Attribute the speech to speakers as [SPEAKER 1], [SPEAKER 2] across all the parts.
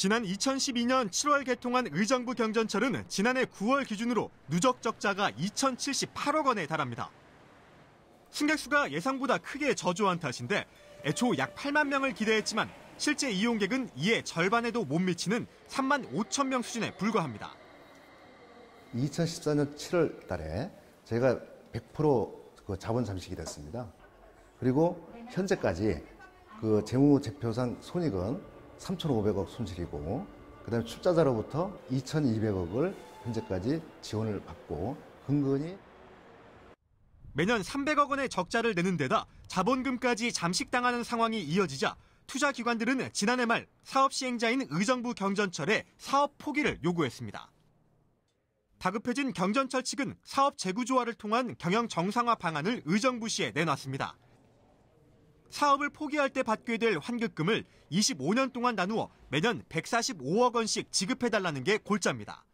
[SPEAKER 1] 지난 2012년 7월 개통한 의정부 경전철은 지난해 9월 기준으로 누적 적자가 2,078억 원에 달합니다. 승객수가 예상보다 크게 저조한 탓인데 애초 약 8만 명을 기대했지만 실제 이용객은 이에 절반에도 못 미치는 3만 5천 명 수준에 불과합니다.
[SPEAKER 2] 2014년 7월 달에 제가 1 0 0 자본 잠식이 됐습니다. 그리고 현재까지 그 재무 제표상 손익은 3,500억 손실이고 그다음에 출자자로부터 2,200억을 현재까지
[SPEAKER 1] 지원을 받고 근근히 매년 300억 원의 적자를 내는 데다 자본금까지 잠식당하는 상황이 이어지자 투자 기관들은 지난해 말 사업 시행자인 의정부 경전철에 사업 포기를 요구했습니다. 다급해진 경전철 측은 사업 재구조화를 통한 경영 정상화 방안을 의정부시에 내놨습니다. 사업을 포기할 때 받게 될 환급금을 25년 동안 나누어 매년 145억 원씩 지급해달라는 게 골자입니다.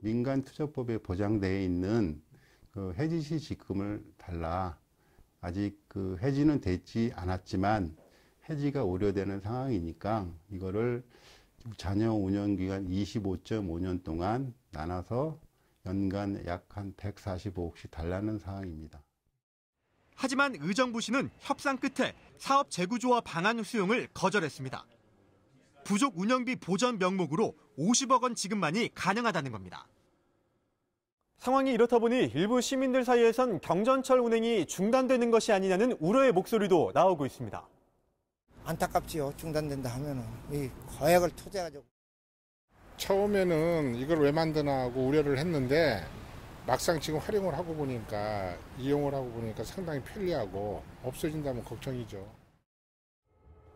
[SPEAKER 3] 민간 투자법에 보장되어 있는 그 해지 시 직금을 달라. 아직 그 해지는 되지 않았지만 해지가 우려되는 상황이니까 이거를 자녀 운영 기간 25.5년 동안 나눠서 연간 약 한 145억씩 달라는 상황입니다.
[SPEAKER 1] 하지만 의정부시는 협상 끝에 사업 재구조와 방안 수용을 거절했습니다. 부족 운영비 보전 명목으로 50억 원 지급만이 가능하다는 겁니다. 상황이 이렇다 보니 일부 시민들 사이에선 경전철 운행이 중단되는 것이 아니냐는 우려의 목소리도 나오고 있습니다.
[SPEAKER 2] 안타깝지요. 중단된다 하면은
[SPEAKER 3] 이 거액을 토대가지고 처음에는 이걸 왜 만드나 하고 우려를 했는데 막상 지금 활용을 하고 보니까 이용을 하고 보니까 상당히 편리하고 없어진다면 걱정이죠.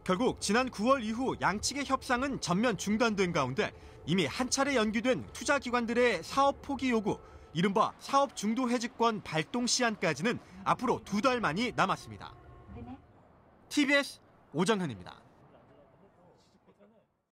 [SPEAKER 1] 결국 지난 9월 이후 양측의 협상은 전면 중단된 가운데 이미 한 차례 연기된 투자 기관들의 사업 포기 요구, 이른바 사업 중도 해직권 발동 시한까지는 앞으로 두 달만이 남았습니다. 네, 네. TBS 오정현입니다.